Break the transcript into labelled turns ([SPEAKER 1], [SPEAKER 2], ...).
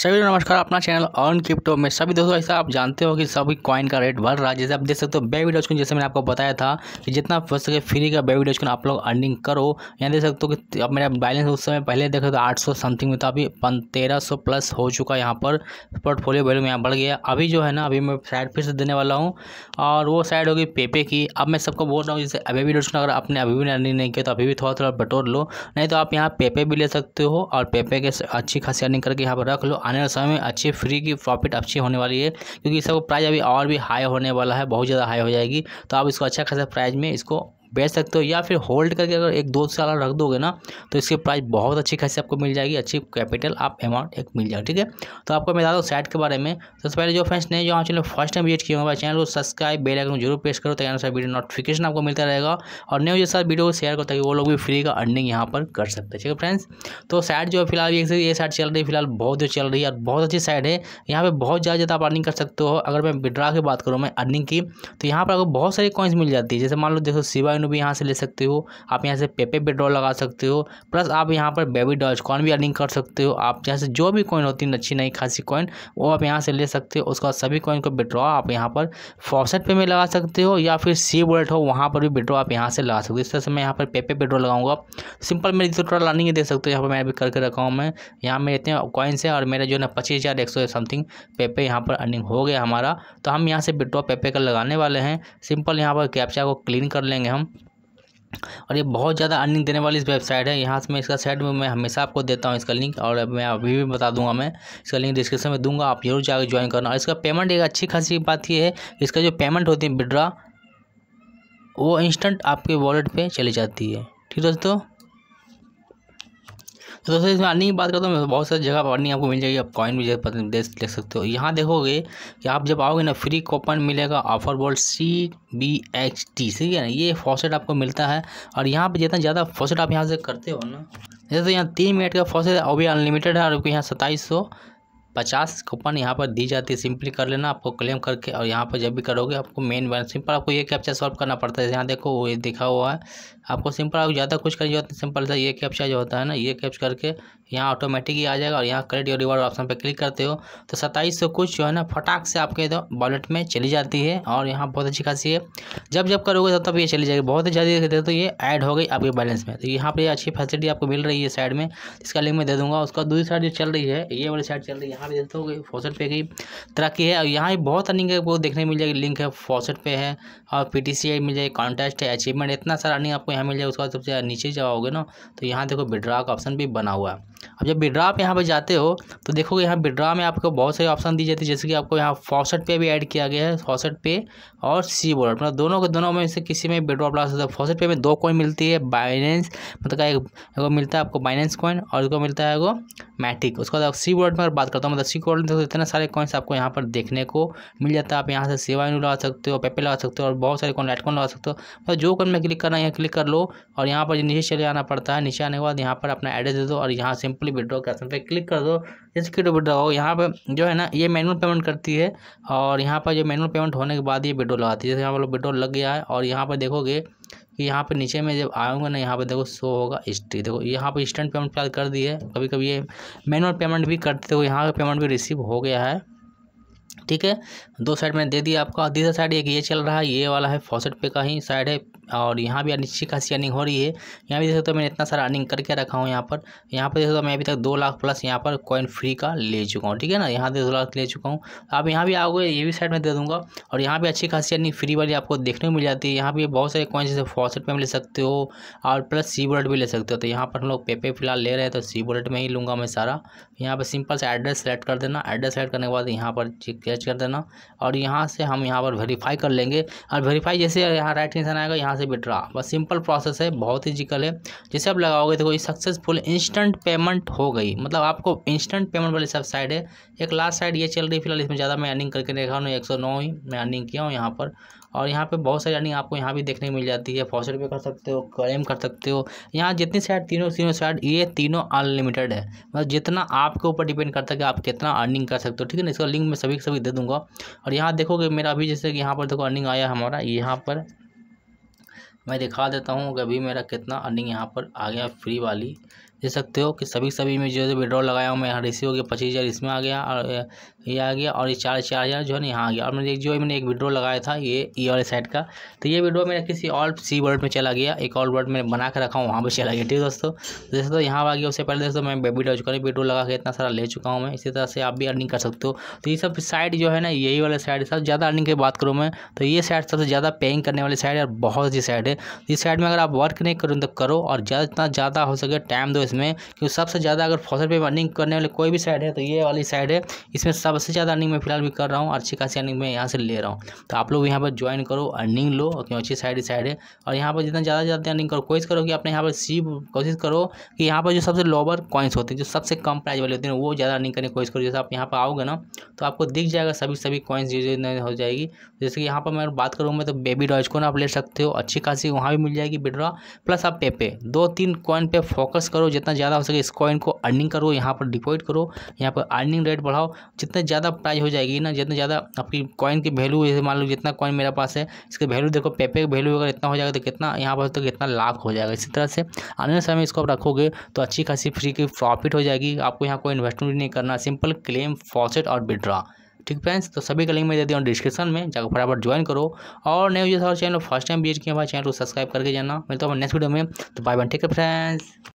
[SPEAKER 1] सभी नमस्कार अपना चैनल अर्न क्रिप्टो में सभी दोस्तों ऐसा आप जानते हो कि सभी कॉइन का रेट बढ़ रहा है जैसे आप देख सकते हो बेबी को जैसे मैंने आपको बताया था कि जितना हो सके फ्री का बेबी को आप लोग अर्निंग करो यहाँ देख सकते हो कि अब मेरा बैलेंस उस समय पहले देखो तो आठ समथिंग में था अभी तेरह प्लस हो चुका है यहाँ पर पोर्टफोलियो वैल्यू यहाँ बढ़ गया अभी जो है ना अभी मैं साइड फिर से देने वाला हूँ और वो साइड होगी पेपे की अब मैं सबको बोल रहा हूँ जैसे अभी वीडियो अगर आपने अभी भी अर्निंग नहीं किया तो अभी भी थोड़ा थोड़ा बटोर लो नहीं तो आप यहाँ पेपे भी ले सकते हो और पेपे के अच्छी खासी अर्निंग करके यहाँ पर रख लो आने वाले समय में अच्छे फ्री की प्रॉफिट अच्छी होने वाली है क्योंकि इसका प्राइस अभी और भी हाई होने वाला है बहुत ज़्यादा हाई हो जाएगी तो आप इसको अच्छा खासा प्राइस में इसको बेच सकते हो या फिर होल्ड करके अगर एक दो साल रख दोगे ना तो इसकी प्राइस बहुत अच्छी खासी आपको मिल जाएगी अच्छी कैपिटल आप अमाउंट एक मिल जाएगा ठीक है तो आपको मैं बता दूँ साइट के बारे में सबसे पहले जो फ्रेंड्स ने जो हम चलो फर्स्ट टाइम विजिट किया चैनल को सब्सक्राइब बेल आइकन जरूर प्रेस करो ताकि वीडियो नोटिफिकेशन आपको मिलता रहेगा और न्यू सर वीडियो को शेयर करो ताकि वो लोग भी फ्री का अर्निंग यहाँ पर कर सकते हैं ठीक है फ्रेंड्स तो साइट जो है फिलहाल ये साइट चल रही है फिलहाल बहुत जो चल रही है और बहुत अच्छी साइड है यहाँ पर बहुत ज़्यादा ज़्यादा आप अर्निंग कर सकते हो अगर मैं विड्रा की बात करूँ मैं अर्निंग की तो यहाँ पर आपको बहुत सारी कॉइन्स मिल जाती है जैसे मान लो देखो शिवा कॉइन भी यहाँ से ले सकते हो आप यहाँ से पेपे पेट्रोल लगा सकते हो प्लस आप यहाँ पर बेबी डॉज कॉइन भी अर्निंग कर सकते हो आप यहाँ से जो भी कॉइन होती है अच्छी नई खासी कॉइन वो आप यहाँ से ले सकते हो उसका सभी कॉइन को विड्रॉ आप यहाँ पर फॉसेट पे में लगा सकते हो या फिर सी वोलेट हो वहाँ पर भी विड्रॉ आप यहाँ से लगा सकते हो इस तरह से मैं यहाँ पर पेपे विड्रॉ लगाऊंगा सिंपल मेरी तो टोटल अर्निंग दे सकते हो यहाँ पर मैं भी करके रखा हूँ मैं यहाँ मेरे इतने कॉइन्स है और मेरा जो है ना पच्चीस हज़ार एक सौ समथिंग पेपे यहाँ पर अर्निंग हो गया हमारा तो हम यहाँ से विड्रॉ पेपे का लगाने वाले हैं सिंपल यहाँ पर कैप्चा को क्लीन कर लेंगे हम और ये बहुत ज़्यादा अर्निंग देने वाली इस वेबसाइट है यहाँ से मैं इसका साइड में मैं हमेशा आपको देता हूँ इसका लिंक और मैं अभी भी बता दूंगा मैं इसका लिंक डिस्क्रिप्शन में दूंगा आप जरूर जाकर ज्वाइन करना और इसका पेमेंट एक अच्छी खासी बात ये है इसका जो पेमेंट होती है विड्रा वो इंस्टेंट आपके वॉलेट पर चली जाती है ठीक दोस्तों तो दोस्तों इसमें अर्निंग की बात करता तो हूँ बहुत सारी जगह पर अर्निंग आपको मिल जाएगी आप कॉइन भी देख सकते हो यहाँ देखोगे कि आप जब आओगे ना फ्री कोपन मिलेगा offer bold C B H T ठीक है ना ये फॉसेट आपको मिलता है और यहाँ पर जितना ज़्यादा फॉसेट आप यहाँ से करते हो ना जैसे यहाँ तीन मिनट का फॉसेट अभी अनलिमिटेड है और आपको यहाँ सत्ताईस सौ पचास कूपन यहाँ पर दी जाती है सिंपली कर लेना आपको क्लेम करके और यहाँ पर जब भी करोगे आपको मेन बैलेंस सिंपल आपको ये कैप्चा सॉल्व करना पड़ता है यहाँ देखो वो दिखा हुआ है आपको सिंपल आप ज़्यादा कुछ करनी है सिंपल सा ये कैप्चा जो होता है ना ये कैप्च करके यहाँ ऑटोमेटिक ही आ जाएगा और यहाँ क्रेडिट और ऑप्शन पर क्लिक करते हो तो सत्ताईस सौ कुछ जो है ना फटाक से आपके वॉलेट तो में चली जाती है और यहाँ बहुत अच्छी खासी है जब जब करोगे तब तो तब ये चली जाएगी बहुत ही जल्दी तो ये ऐड हो गई आपके बैलेंस में तो यहाँ पर अच्छी फैसिलिटी आपको मिल रही है साइड में इसका लिंक मैं दे दूँगा उसका दूसरी साइड जो चल रही है ये वाली साइड चल रही है यहाँ पे देखते हो फॉसेट पे की तरह की है और यहाँ भी बहुत अर्निंग आपको देखने मिल जाएगी लिंक है फॉसेट पे है और पी टी सी आई मिल जाएगी कॉन्टेस्ट है अचीवमेंट इतना सारा अर्निंग आपको यहाँ मिल जाएगा उसके बाद सबसे नीचे जाओगे ना तो यहाँ देखो विड्रा का ऑप्शन भी बना हुआ है अब जब विड्रा आप यहाँ पर जाते हो तो देखोगे यहाँ विड्रा में आपको बहुत सारे ऑप्शन दी जाती है जैसे कि आपको यहाँ फॉसेट पे भी ऐड किया गया है फॉसेट पे और सी बोर्ड मतलब दोनों के दोनों में से किसी में विड्रॉ प्लास होता है फॉसेट पे में दो कॉइन मिलती है बाइनेंस मतलब का एक मिलता है आपको बाइनेंस कॉइन और उसको मिलता है वो मैटिक उसके बाद सी वर्ड में अगर बात करता हूँ मतलब सी वर्ड में इतने सारे कॉइन्स आपको यहाँ पर देखने को मिल जाता है आप यहाँ से सेवा लगा सकते हो पेपे लगा सकते हो और बहुत सारे कॉइन लाइट कॉइन लगा सकते हो मतलब जो कॉइन में क्लिक करना है यहाँ क्लिक कर लो और यहाँ पर नीचे चले आना पड़ता है नीचे आने के बाद यहाँ पर अपना एड्रेस दे दो और यहाँ सिंपली विड्रॉ कर सकते क्लिक कर दो जैसे कि विड्रॉ हो यहाँ पर जो है ना ये मैनुअल पेमेंट करती है और यहाँ पर जो मैनुअल पेमेंट होने के बाद ये विड्रॉ लगाती है जैसे यहाँ पर विड्रॉ लग गया है और यहाँ पर देखोगे कि यहाँ पे नीचे में जब आऊँगा ना यहाँ पे देखो शो होगा हिस्ट्री देखो यहाँ पे इंस्टेंट पेमेंट फिलहाल कर दी है कभी कभी ये मैनुअल पेमेंट भी करते हो यहाँ का पेमेंट भी रिसीव हो गया है ठीक है दो साइड में दे दिया आपका दूसरा साइड एक ये चल रहा है ये वाला है फॉसेट पे का ही साइड है और यहाँ भी अच्छी खासी अर्निंग हो रही है यहाँ भी देख सकते हो तो मैंने इतना सारा अर्निंग करके रखा हूँ यहाँ पर यहाँ पर देख सकते हो तो मैं अभी तक दो लाख प्लस यहाँ पर कॉइन फ्री का ले चुका हूँ ठीक है ना यहाँ दो लाख ले चुका हूँ आप यहाँ भी आओगे ये भी साइड में दे दूँगा और यहाँ पर अच्छी खासी अर्निंग फ्री वाली आपको देखने को मिल जाती है यहाँ पर बहुत सारे कॉइन जैसे फॉसेट में ले सकते हो और प्लस सी बुलेट भी ले सकते हो तो यहाँ पर हम लोग पेपे फिलहाल ले रहे हैं तो सी बुलेट में ही लूँगा मैं सारा यहाँ पर सिंपल से एड्रेस सेलेक्ट कर देना एड्रेस सेलेक्ट करने के बाद यहाँ पर कैच कर देना और यहाँ से हम यहाँ पर वेरीफाई कर लेंगे और वेरीफाई जैसे यहाँ राइट निशान आएगा यहाँ से विड्रा बस सिंपल प्रोसेस है बहुत ही जिकल है जैसे आप लगाओगे देखो ये सक्सेसफुल इंस्टेंट पेमेंट हो गई मतलब आपको इंस्टेंट पेमेंट वाली सब साइड है एक लास्ट साइड ये चल रही है फिलहाल इसमें ज़्यादा मैं अर्निंग करके देखा हूँ एक ही मैं अर्निंग किया हूँ यहाँ पर और यहाँ पे बहुत सारी अर्निंग आपको यहाँ भी देखने मिल जाती है फॉसेट पे कर सकते हो क्लेम कर सकते हो यहाँ जितनी साइड तीनों तीनों साइड ये तीनों अनलिमिटेड है मतलब जितना आपके ऊपर डिपेंड करता है कि आप कितना अर्निंग कर सकते हो ठीक है ना इसका लिंक मैं सभी सभी दे दूँगा और यहाँ देखोगे मेरा अभी जैसे कि यहाँ पर देखो अर्निंग आया हमारा यहाँ पर मैं दिखा देता हूँ कि अभी मेरा कितना अर्निंग यहाँ पर आ गया फ्री वाली देख सकते हो कि सभी सभी में जो है विड्रॉल लगाया हूँ मैं यहाँ रिसीव हो गया पच्चीस हज़ार इसमें आ गया और ये आ गया और ये चार चार हज़ार जो है ना यहाँ आ गया और मैंने जो है मैंने एक विड्रॉ लगाया था ये ई वाले साइड का तो ये विड्रॉ मेरा किसी और सी वर्ड में चला गया एक और वर्ड मैंने बना के रखा हूँ वहाँ पर चला गया ठीक है दोस्तों जैसे तो यहाँ आ गया उससे पहले दोस्तों मैं बेबी डॉ चुका विड्रो लगा के इतना सारा ले चुका हूँ मैं इसी तरह से आप भी अर्निंग कर सकते हो तो ये सब साइड जो है ना यही वाले साइड सबसे ज़्यादा अर्निंग की बात करूँ मैं तो ये साइड सबसे ज़्यादा पेइंग करने वाली साइड और बहुत सी साइड है इस साइड में अगर आप वर्क नहीं करो तो करो और जितना ज़्यादा हो सके टाइम दो इसमें क्योंकि सबसे ज़्यादा अगर फसल पे अर्निंग करने वाले कोई भी साइड है तो ये वाली साइड है इसमें सबसे ज़्यादा अर्निंग मैं फिलहाल भी कर रहा हूँ अच्छी खासी अर्निंग मैं यहाँ से ले रहा हूँ तो आप लोग यहाँ पर ज्वाइन करो अर्निंग लो क्यों अच्छी साइड ही साइड है और यहाँ पर जितना ज़्यादा ज़्यादा अर्निंग करो कोशिश करो कि अपने यहाँ पर सी कोशिश करो कि यहाँ पर जो सबसे लोअर कॉइन्स होते हैं जो सबसे कम प्राइस वाले होते हैं वो ज़्यादा अर्निंग करने की कोशिश करो जैसे आप यहाँ पर आओगे ना तो आपको दिख जाएगा सभी सभी कॉइन्स यूज हो जाएगी जैसे कि यहाँ पर मैं बात करूँगा तो बेबी डॉज को आप ले सकते हो अच्छी खासी वहाँ भी मिल जाएगी विड्रॉ प्लस आप पे पे दो तीन कॉइन पे फोकस करो जितना ज़्यादा हो सके इस कॉइन को अर्निंग करो यहाँ पर डिपॉजिट करो यहाँ पर अर्निंग रेट बढ़ाओ जितना ज़्यादा प्राइज हो जाएगी ना जितना ज़्यादा आपकी कॉइन की वैल्यू जैसे मान लो जितना कॉइन मेरा पास है इसकी वैल्यू देखो पेपे की वैल्यू अगर इतना हो जाएगा तो कितना यहाँ पर तो कितना लाभ हो जाएगा इसी तरह से आने वाले समय में इसको आप रखोगे तो अच्छी खासी फ्री की प्रॉफिट हो जाएगी आपको यहाँ कोई इन्वेस्टमेंट नहीं करना सिंपल क्लेम फॉसेट और विड्रा ठीक फ्रेंड्स तो सभी का लिंक मैं दे दिया डिस्क्रिप्शन में जाकर फटाफट ज्वाइन करो और नए यूजर्स और चैनल फर्स्ट टाइम विजिट किया हमारे चैनल को सब्सक्राइब करके जाना मिलता हूँ नेक्स्ट वीडियो में तो बाय बाय ठीक है फ्रेंड्स